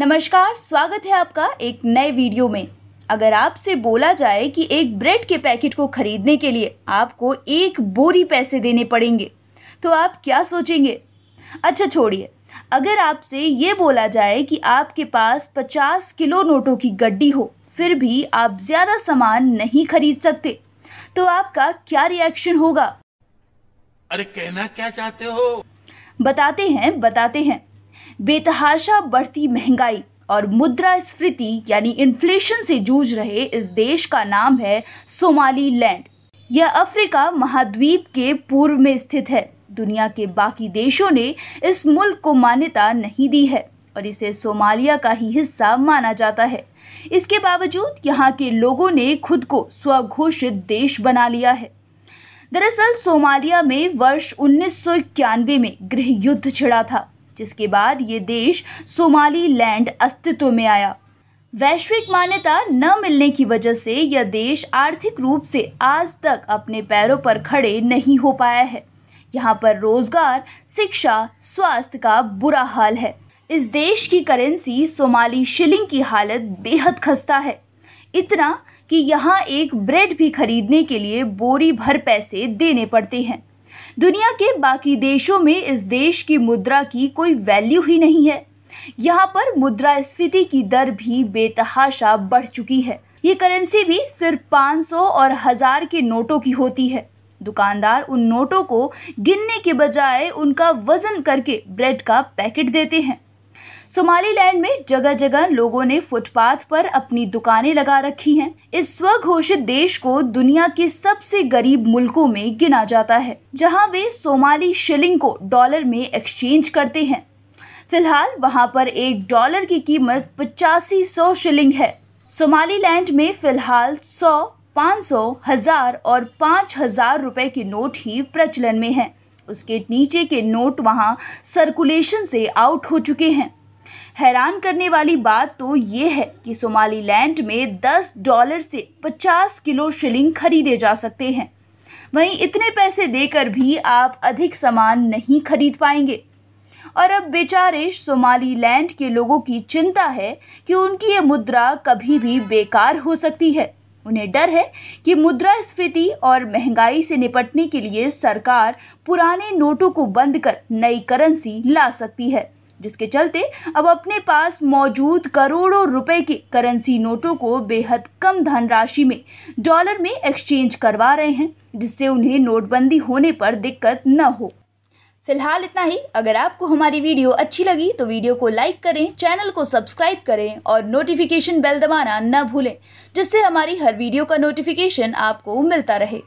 नमस्कार स्वागत है आपका एक नए वीडियो में अगर आपसे बोला जाए कि एक ब्रेड के पैकेट को खरीदने के लिए आपको एक बोरी पैसे देने पड़ेंगे तो आप क्या सोचेंगे अच्छा छोड़िए अगर आपसे ये बोला जाए कि आपके पास 50 किलो नोटों की गड्डी हो फिर भी आप ज़्यादा सामान नहीं खरीद सकते तो आपका क्या रिएक्शन होगा अरे कहना क्या चाहते हो बताते हैं बताते हैं बेतहाशा बढ़ती महंगाई और मुद्रा स्फीति यानी इन्फ्लेशन से जूझ रहे इस देश का नाम है सोमाली लैंड यह अफ्रीका महाद्वीप के पूर्व में स्थित है दुनिया के बाकी देशों ने इस मुल्क को मान्यता नहीं दी है और इसे सोमालिया का ही हिस्सा माना जाता है इसके बावजूद यहाँ के लोगों ने खुद को स्वघोषित देश बना लिया है दरअसल सोमालिया में वर्ष उन्नीस में गृह युद्ध छिड़ा था जिसके बाद ये देश सोमाली लैंड अस्तित्व में आया वैश्विक मान्यता न मिलने की वजह से यह देश आर्थिक रूप से आज तक अपने पैरों पर खड़े नहीं हो पाया है यहाँ पर रोजगार शिक्षा स्वास्थ्य का बुरा हाल है इस देश की करेंसी सोमाली शिलिंग की हालत बेहद खस्ता है इतना कि यहाँ एक ब्रेड भी खरीदने के लिए बोरी भर पैसे देने पड़ते हैं दुनिया के बाकी देशों में इस देश की मुद्रा की कोई वैल्यू ही नहीं है यहाँ पर मुद्रा स्फीति की दर भी बेतहाशा बढ़ चुकी है ये करेंसी भी सिर्फ 500 और हजार के नोटों की होती है दुकानदार उन नोटों को गिनने के बजाय उनका वजन करके ब्रेड का पैकेट देते हैं सोमालीलैंड में जगह जगह लोगों ने फुटपाथ पर अपनी दुकानें लगा रखी हैं इस स्वघोषित देश को दुनिया के सबसे गरीब मुल्कों में गिना जाता है जहां वे सोमाली शिलिंग को डॉलर में एक्सचेंज करते हैं फिलहाल वहां पर एक डॉलर की कीमत पचासी सौ शिलिंग है सोमालीलैंड में फिलहाल सौ पाँच सौ हजार और पाँच हजार रुपए के नोट ही प्रचलन में हैं उसके नीचे के नोट वहां सर्कुलेशन से आउट हो चुके हैं हैरान करने वाली बात तो ये है कि लैंड में 10 डॉलर से 50 किलो शिलिंग खरीदे जा सकते हैं वहीं इतने पैसे देकर भी आप अधिक सामान नहीं खरीद पाएंगे और अब बेचारे सोमाली लैंड के लोगों की चिंता है कि उनकी ये मुद्रा कभी भी बेकार हो सकती है उन्हें डर है कि स्फीति और महंगाई से निपटने के लिए सरकार पुराने नोटों को बंद कर नई करेंसी ला सकती है जिसके चलते अब अपने पास मौजूद करोड़ों रुपए के करेंसी नोटों को बेहद कम धनराशि में डॉलर में एक्सचेंज करवा रहे हैं जिससे उन्हें नोटबंदी होने पर दिक्कत न हो फिलहाल इतना ही अगर आपको हमारी वीडियो अच्छी लगी तो वीडियो को लाइक करें चैनल को सब्सक्राइब करें और नोटिफिकेशन बेल दबाना न भूलें जिससे हमारी हर वीडियो का नोटिफिकेशन आपको मिलता रहे